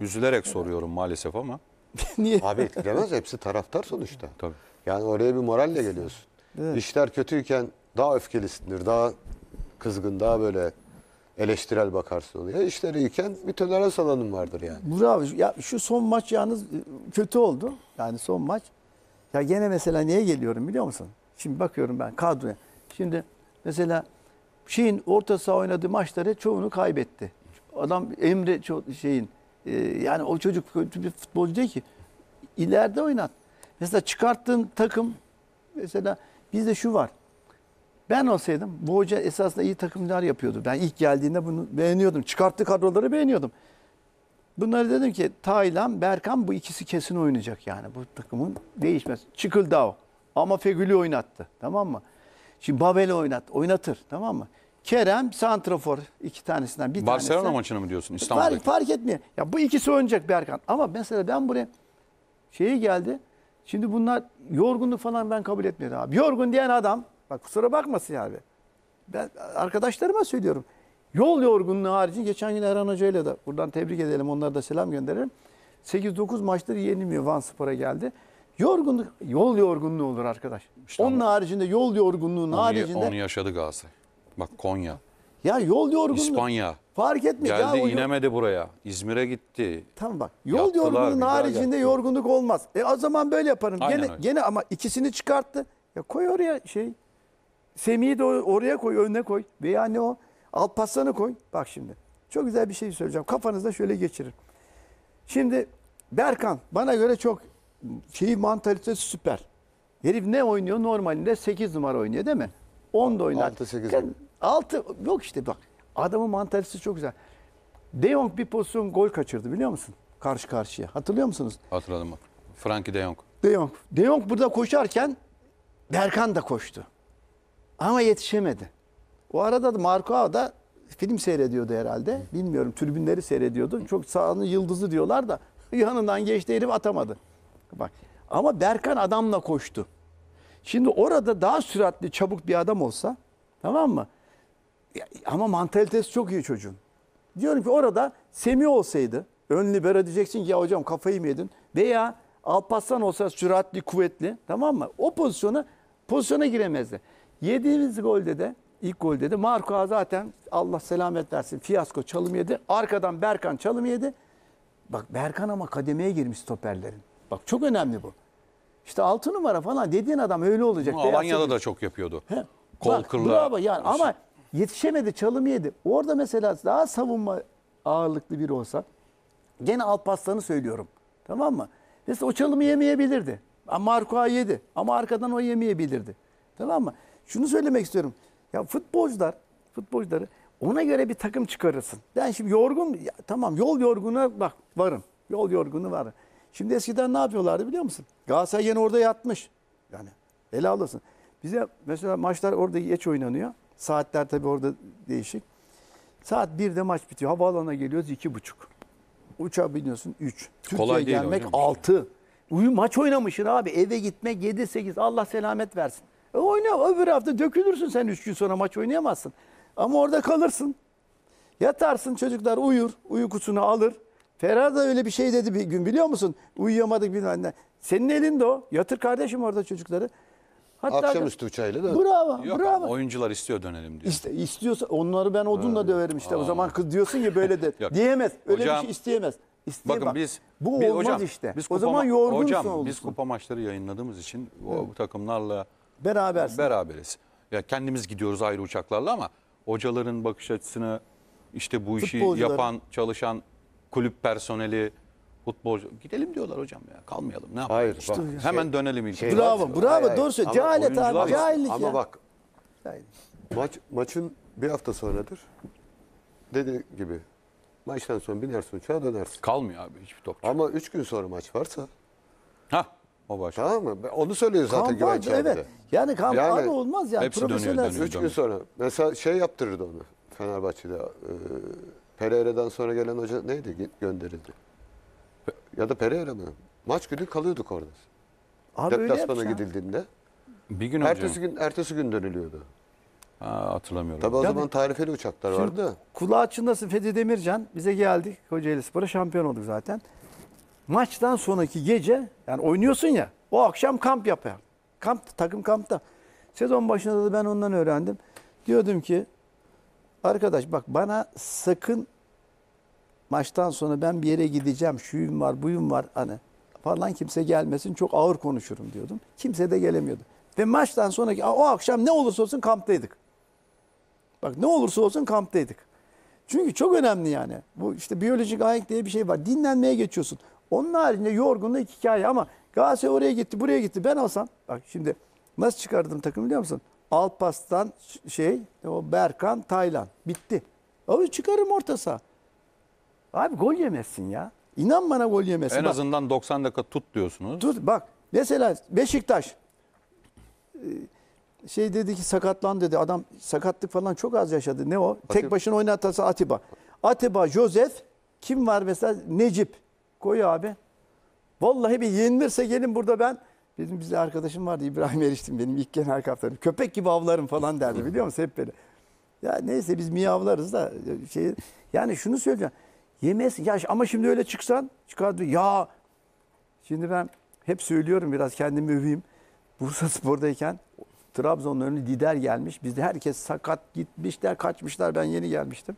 Üzülerek soruyorum maalesef ama. Niye? Abi etkilemez hepsi taraftar sonuçta. Tabii. Yani oraya bir moralle geliyorsun. Evet. İşler kötüyken daha öfkelisindir, daha kızgın, daha böyle eleştirel bakarsın olaya. İşler iyiken bir tolerans alanım vardır yani. abi, Ya şu son maç yalnız e, kötü oldu. Yani son maç. Ya gene mesela niye geliyorum biliyor musun? Şimdi bakıyorum ben kadroya. Şimdi mesela şeyin orta saha oynadığı maçları çoğunu kaybetti. Adam Emre şeyin ee, yani o çocuk kötü bir futbolcu değil ki. İleride oynat. Mesela çıkarttığın takım mesela bizde şu var. Ben olsaydım bu hoca esasında iyi takımlar yapıyordu. Ben ilk geldiğinde bunu beğeniyordum. Çıkarttığı kadroları beğeniyordum. Bunları dedim ki Taylan, Berkan bu ikisi kesin oynayacak yani. Bu takımın değişmez. Çıkıldı o, ama Fegül'ü oynattı. Tamam mı? Şimdi Babel'i oynat, oynatır. Tamam mı? Kerem santrafor iki tanesinden bir tanesi. Barcelona maçını mı diyorsun İstanbul'daki? Fark, fark etmiyor. Ya bu ikisi oynayacak bir Berkan. Ama mesela ben buraya şeyi geldi. Şimdi bunlar yorgunluk falan ben kabul etmiyorum abi. Yorgun diyen adam bak kusura bakmasın abi. Ben arkadaşlarıma söylüyorum. Yol yorgunluğu harici geçen gün Erhan Hoca ile de buradan tebrik edelim. Onlara da selam gönderelim. 8-9 maçtır yenilmiyor Van Spor'a geldi. Yorgunluk, yol yorgunluğu olur arkadaş. İşte Onun ama haricinde yol yorgunluğunun onu, haricinde... Onu yaşadı Galatasaray. Bak Konya. Ya yol yorgunluğu. İspanya. Fark etmiyor. Geldi ya, inemedi yol... buraya. İzmir'e gitti. Tamam bak. Yol Yattılar, haricinde yaptı. yorgunluk olmaz. E o zaman böyle yaparım. Aynen gene, gene ama ikisini çıkarttı. Ya koy oraya şey. Semih'i de oraya koy, önüne koy. Veya ne o? Alpaslan'ı koy. Bak şimdi. Çok güzel bir şey söyleyeceğim. Kafanızda şöyle geçirin. Şimdi Berkan bana göre çok şeyi mantalitesi süper. Herif ne oynuyor? Normalinde 8 numara oynuyor değil mi? 10 da oynadı. 6 8 6 yok işte bak. Adamın mantalitesi çok güzel. De Jong bir pozisyon gol kaçırdı biliyor musun? Karşı karşıya. Hatırlıyor musunuz? Hatırladım. Frankie De Jong. De Jong. De Jong burada koşarken Berkan da koştu. Ama yetişemedi. O arada da Marco da film seyrediyordu herhalde. Bilmiyorum tribünleri seyrediyordu. Çok sağının yıldızı diyorlar da yanından geçti herif atamadı. Bak. Ama Berkan adamla koştu. Şimdi orada daha süratli, çabuk bir adam olsa tamam mı? Ya, ama mantalitesi çok iyi çocuğun. Diyorum ki orada Semih olsaydı ön libero diyeceksin ki ya hocam kafayı mı yedin? Veya Alpaslan olsa süratli, kuvvetli tamam mı? O pozisyonu pozisyona giremezdi. Yediğimiz golde de ilk golde de Marco zaten Allah selamet versin fiyasko çalım yedi. Arkadan Berkan çalım yedi. Bak Berkan ama kademeye girmiş stoperlerin. Bak çok önemli bu. İşte 6 numara falan dediğin adam öyle olacak. Bunu da çok yapıyordu. He. Kol Bak, kırla. Bravo yani ama yetişemedi çalım yedi. Orada mesela daha savunma ağırlıklı biri olsa gene Alpaslan'ı söylüyorum. Tamam mı? Mesela o çalımı yemeyebilirdi. Marco yedi ama arkadan o yemeyebilirdi. Tamam mı? Şunu söylemek istiyorum. Ya futbolcular, futbolcuları ona göre bir takım çıkarırsın. Ben şimdi yorgun, ya, tamam yol yorgunu bak varım. Yol yorgunu varım. Şimdi eskiden ne yapıyorlardı biliyor musun? Galatasaray yeni orada yatmış. Yani ele alırsın. Bize mesela maçlar orada geç oynanıyor. Saatler tabii orada değişik. Saat 1'de maç bitiyor. Havaalanına geliyoruz 2.30. Uçağa biniyorsun 3. Türkiye'ye değil gelmek hocam. 6. Uyu maç oynamışsın abi. Eve gitme 7-8. Allah selamet versin. E oyna öbür hafta dökülürsün sen 3 gün sonra maç oynayamazsın. Ama orada kalırsın. Yatarsın çocuklar uyur. Uykusunu alır. Ferrari da öyle bir şey dedi bir gün biliyor musun? Uyuyamadık bilmem ne. Senin elinde o. Yatır kardeşim orada çocukları. Hatta Akşamüstü uçağıyla da. Bravo, Yok, bravo. Oyuncular istiyor dönelim diyor. İste, istiyorsa onları ben odunla döverim işte. Aa. O zaman kız diyorsun ki böyle de diyemez. Öyle hocam, bir şey isteyemez. İsteye Bakın bak. biz bu olmaz hocam, işte. Biz o zaman yorgunsun hocam, olursun. biz kupa maçları yayınladığımız için o evet. takımlarla berabersin. Beraberiz. Ya kendimiz gidiyoruz ayrı uçaklarla ama hocaların bakış açısını işte bu işi yapan, çalışan kulüp personeli, futbol Gidelim diyorlar hocam ya. Kalmayalım. Ne yapalım? Hayır. hemen şey, dönelim ilk. Şey, bravo, bravo. Hayır, doğru söylüyor. Cehalet abi, cahillik ama ya. Ama bak. Maç maçın bir hafta sonradır. Dediği gibi maçtan sonra binersin uçağa dönersin. Kalmıyor abi hiçbir topçu. Ama üç gün sonra maç varsa. Ha. O başka. Tamam mı? Onu söylüyor zaten Güven Çağrı. Evet. Yani kamp yani, olmaz yani. Hepsi dönüyor, dönüyor, dönüyor. Üç gün sonra. Mesela şey yaptırırdı onu. Fenerbahçe'de e, Pereira'dan sonra gelen hoca neydi? Gönderildi. Ya da Pereira mı? Maç günü kalıyorduk orada. Abi Deplasmana gidildiğinde. Bir gün önce Ertesi gün, ertesi gün dönülüyordu. Ha, hatırlamıyorum. Tabii o Tabii. zaman tarifeli uçaklar Şimdi vardı. Kulağı çınlasın Fethi Demircan. Bize geldik. Kocaeli Spor'a şampiyon olduk zaten. Maçtan sonraki gece yani oynuyorsun ya. O akşam kamp yapıyor. Kamp, takım kampta. Sezon başında da ben ondan öğrendim. Diyordum ki Arkadaş bak bana sakın maçtan sonra ben bir yere gideceğim, şuyum var, buyum var hani falan kimse gelmesin çok ağır konuşurum diyordum. Kimse de gelemiyordu. Ve maçtan sonraki o akşam ne olursa olsun kamptaydık. Bak ne olursa olsun kamptaydık. Çünkü çok önemli yani. Bu işte biyolojik ayak diye bir şey var. Dinlenmeye geçiyorsun. Onun haricinde yorgunluk hikaye ama Galatasaray oraya gitti, buraya gitti. Ben olsam bak şimdi nasıl çıkardım takım biliyor musun? Alpas'tan şey o Berkan Taylan. Bitti. Abi çıkarım orta saha. Abi gol yemezsin ya. İnan bana gol yemezsin. En bak, azından 90 dakika tut diyorsunuz. Tut bak mesela Beşiktaş ee, şey dedi ki sakatlan dedi. Adam sakatlık falan çok az yaşadı. Ne o? Atiba. Tek başına oynatası Atiba. Atiba, Joseph kim var mesela? Necip. Koy abi. Vallahi bir yenilirse gelin burada ben bizim bizde arkadaşım vardı İbrahim Eriştim benim ilk genel kaptanım. Köpek gibi avlarım falan derdi biliyor musun? Hep böyle. Ya neyse biz miyavlarız da e, şey yani şunu söyleyeceğim. Yemesin ya ama şimdi öyle çıksan çıkardı ya şimdi ben hep söylüyorum biraz kendimi öveyim. Bursa Spor'dayken Trabzon'un önüne lider gelmiş. Bizde herkes sakat gitmişler, kaçmışlar. Ben yeni gelmiştim.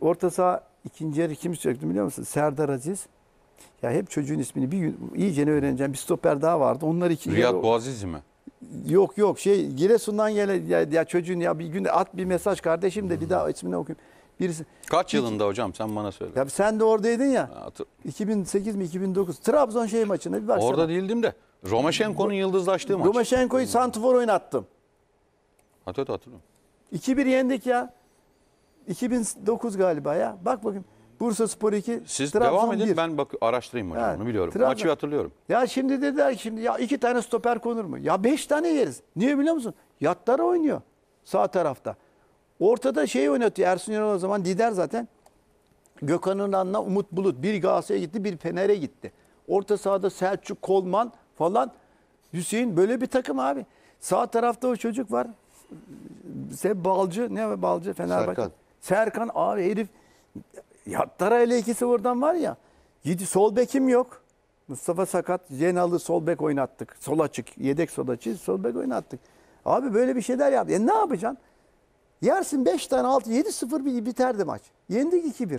Orta saha ikinci yarı kim sürekli biliyor musun? Serdar Aziz, ya hep çocuğun ismini bir gün iyice ne öğreneceğim. Bir stoper daha vardı. Onlar için. Riyad o... Boazizi mi? Yok yok şey Giresun'dan gelen ya, ya çocuğun ya bir gün at bir mesaj kardeşim de bir hmm. daha ismini okuyayım. Birisi. Kaç yılında İki... hocam sen bana söyle. Ya sen de oradaydın ya. Hatır... 2008 mi 2009 Trabzon şey maçına bir baksana. Orada değildim de Romaşenko'nun yıldızlaştığı maç. Romaşenko'yu hmm. santifor oynattım. Hatırlıyorum. 2-1 yendik ya. 2009 galiba ya. Bak bakayım. Bursa Spor 2, Siz Trabzon devam edin 1. ben bak araştırayım hocam Evet, onu biliyorum. Trabzon- Maçı hatırlıyorum. Ya şimdi dediler ki şimdi ya iki tane stoper konur mu? Ya beş tane yeriz. Niye biliyor musun? Yatlar oynuyor sağ tarafta. Ortada şey oynatıyor. Ersun Yanal o zaman lider zaten. Gökhan Önan'la Umut Bulut. Bir Galatasaray'a gitti, bir Fener'e gitti. Orta sahada Selçuk Kolman falan. Hüseyin böyle bir takım abi. Sağ tarafta o çocuk var. Se Balcı, ne Balcı? Fenerbahçe. Serkan. Serkan abi herif Yattara ile 2-0'dan var ya. Sol bekim yok. Mustafa Sakat, Cenalı sol bek oynattık. Sol açık, yedek sol açık, sol bek oynattık. Abi böyle bir şeyler yaptı. E ne yapacaksın? Yersin 5 tane 6, 7-0 biterdi maç. Yendik 2-1.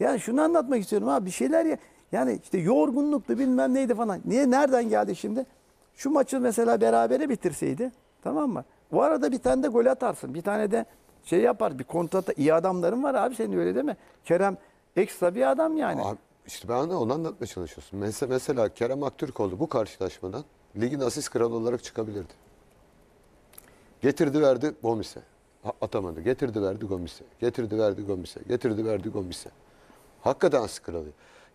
Yani şunu anlatmak istiyorum abi. Bir şeyler ya. Yani işte yorgunluktu bilmem neydi falan. Niye nereden geldi şimdi? Şu maçı mesela berabere bitirseydi tamam mı? Bu arada bir tane de gol atarsın. Bir tane de şey yapar bir kontrata iyi adamların var abi senin öyle mi Kerem ekstra bir adam yani. Abi, işte ben de onu anlatmaya çalışıyorsun. Mesela, mesela Kerem Aktürkoğlu bu karşılaşmadan ligin asist kralı olarak çıkabilirdi. Getirdi verdi Gomis'e. Atamadı. Getirdi verdi Gomis'e. Getirdi verdi Gomis'e. Getirdi verdi Gomis'e. Hakikaten asist kralı.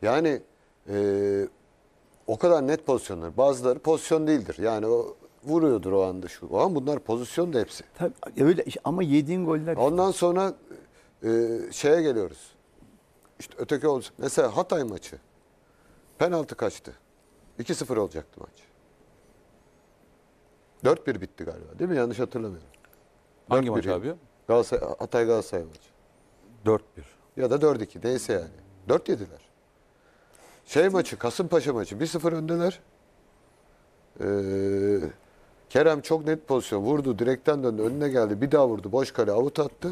Yani e, o kadar net pozisyonlar. Bazıları pozisyon değildir. Yani o vuruyordur o anda şu. O an bunlar pozisyon da hepsi. Tabii, öyle ama yediğin goller. Ondan sonra e, şeye geliyoruz. İşte öteki olacak. Mesela Hatay maçı. Penaltı kaçtı. 2-0 olacaktı maç. 4-1 bitti galiba değil mi? Yanlış hatırlamıyorum. Hangi maç abi? Galatasaray, Hatay Galatasaray maçı. 4-1. Ya da 4-2 neyse yani. 4 yediler. Şey maçı Kasımpaşa maçı 1-0 öndeler. Ee, Kerem çok net pozisyon vurdu. Direkten döndü. Önüne geldi. Bir daha vurdu. Boş kale avut attı.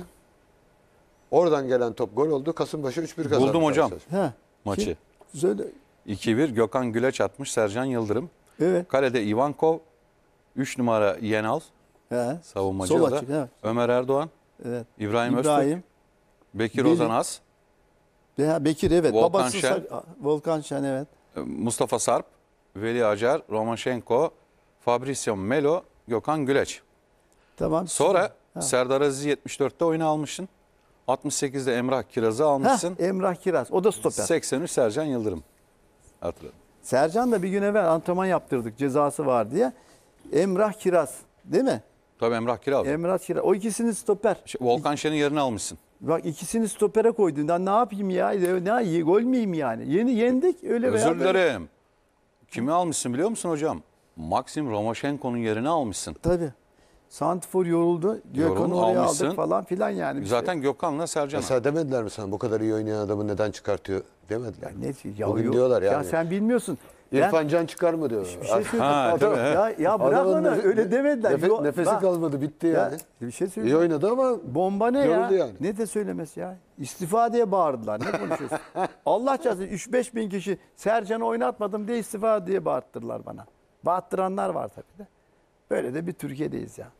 Oradan gelen top gol oldu. Kasımpaşa 3-1 kazandı. Buldum hocam He, maçı. Söyle. 2-1 Gökhan Güleç atmış Sercan Yıldırım. Evet. Kalede Ivankov, 3 numara Yenal He. savunmacı Sol da. açık, evet. Ömer Erdoğan, Evet. İbrahim, Öztürk, Bekir Beli- Ozan Az, Ya Bekir evet. Volkan Şen. Volkan Şen evet. Mustafa Sarp, Veli Acar, Şenko Fabrizio Melo, Gökhan Güleç. Tamam. Sonra ha. Serdar Aziz'i 74'te oyuna almışsın. 68'de Emrah Kiraz'ı almışsın. Heh, Emrah Kiraz o da stoper. 83 Sercan Yıldırım. Hatırladım. Sercan da bir gün evvel antrenman yaptırdık cezası var diye. Emrah Kiraz değil mi? Tabii Emrah Kiraz. Emrah Kiraz. O ikisini stoper. İşte Volkan Şen'in yerini almışsın. Bak ikisini stopere koydun. Ben ne yapayım ya? Ne gol miyim yani? Yeni yendik öyle Özür dilerim. Kimi almışsın biliyor musun hocam? Maxim Romaşenko'nun yerini almışsın. Tabii. Santifor yoruldu. Gökhan'ı oraya almışsın. aldık falan filan yani. Zaten şey. Gökhan'la Sercan. Mesela demediler mi sana bu kadar iyi oynayan adamı neden çıkartıyor demediler. Ya ne, ya Bugün yok. diyorlar yani. Ya sen bilmiyorsun. İrfan ben, Can çıkar mı diyor. Bir şey söyleyeyim. Adam, ya, ya bırak bana öyle demediler. Nefes, nefesi bak, kalmadı bitti ya, Bir şey söyleyeyim. İyi oynadı ama bomba ne ya? Yani. Ne de söylemesi ya. İstifa diye bağırdılar. Ne konuşuyorsun? Allah çarpsın 3-5 bin kişi Sercan'ı oynatmadım diye istifa diye bağırttılar bana. Ve var tabii de. Böyle de bir Türkiye'deyiz ya.